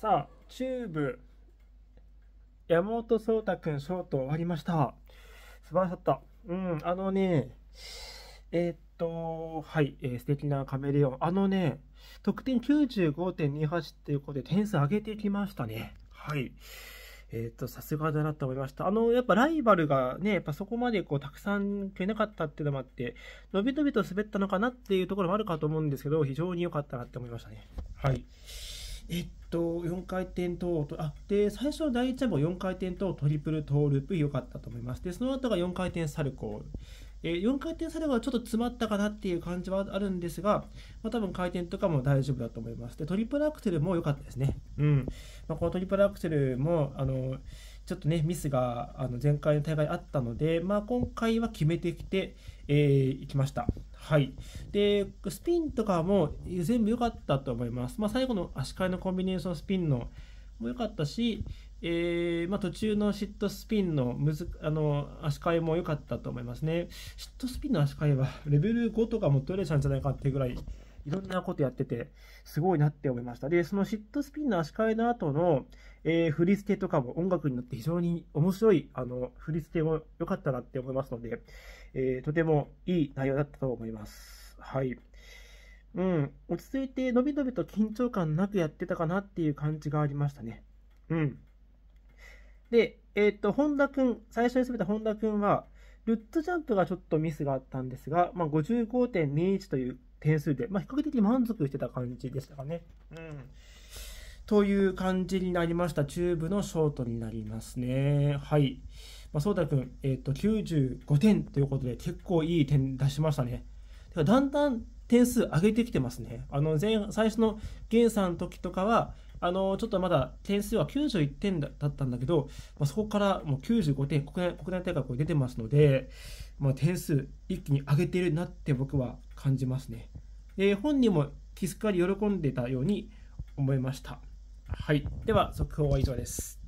さあ、チューブ、山本颯太君、ショート終わりました。素晴らしかった。うん、あのね、えー、っと、はい、えー、素敵なカメレオン。あのね、得点95.28っていうことで点数上げてきましたね。はい。えっ、と、さすがだなと思いました。あの、やっぱライバルがね、やっぱそこまでこう、たくさん食けなかったっていうのもあって、のびのびと滑ったのかなっていうところもあるかと思うんですけど、非常に良かったなって思いましたね。はい。えっと、4回転トーあ、で、最初の第1ジャンプは4回転トートリプルトーループ良かったと思います。で、その後が4回転サルコー。えー、4回転サルコーはちょっと詰まったかなっていう感じはあるんですが、まあ、多分回転とかも大丈夫だと思います。で、トリプルアクセルも良かったですね。うん。まあ、このトリプルアクセルも、あの、ちょっとね、ミスがあの前回の大会あったので、まあ、今回は決めてきて、えー、いきました。はい。で、スピンとかも全部良かったと思います。まあ、最後の足換えのコンビネーションスピンのも良かったし、えー、まあ、途中のシットスピンのむずあの足換えも良かったと思いますね。シットスピンの足換えはレベル5とかも取れちゃうんじゃないかっていうぐらいいろんなことやってて、すごいなって思いました。で、そのシットスピンの足換えの後の、えー、振り付けとかも音楽になって非常に面白い、あの、振り付けも良かったなって思いますので、えー、とてもいい内容だったと思います。はい。うん、落ち着いて、のびのびと緊張感なくやってたかなっていう感じがありましたね。うん。で、えっ、と、本田くん、最初に進めた本田くんは、ルッツジャンプがちょっとミスがあったんですが、まあ、55.21という点数で、まあ、比較的満足してた感じでしたかね。うん。という感じになりました。チューブのショートになりますね。はい。まあ、そうたくん、えっ、ー、と、95点ということで、結構いい点出しましたね。だんだん点数上げてきてますね。あの前、最初のゲンさんの時とかは、あのちょっとまだ点数は91点だったんだけど、まあ、そこからもう95点国内、国内大会こ出てますので、まあ、点数一気に上げてるなって僕は感じますね。で本人もきすっかり喜んでたように思いました。はい。では、速報は以上です。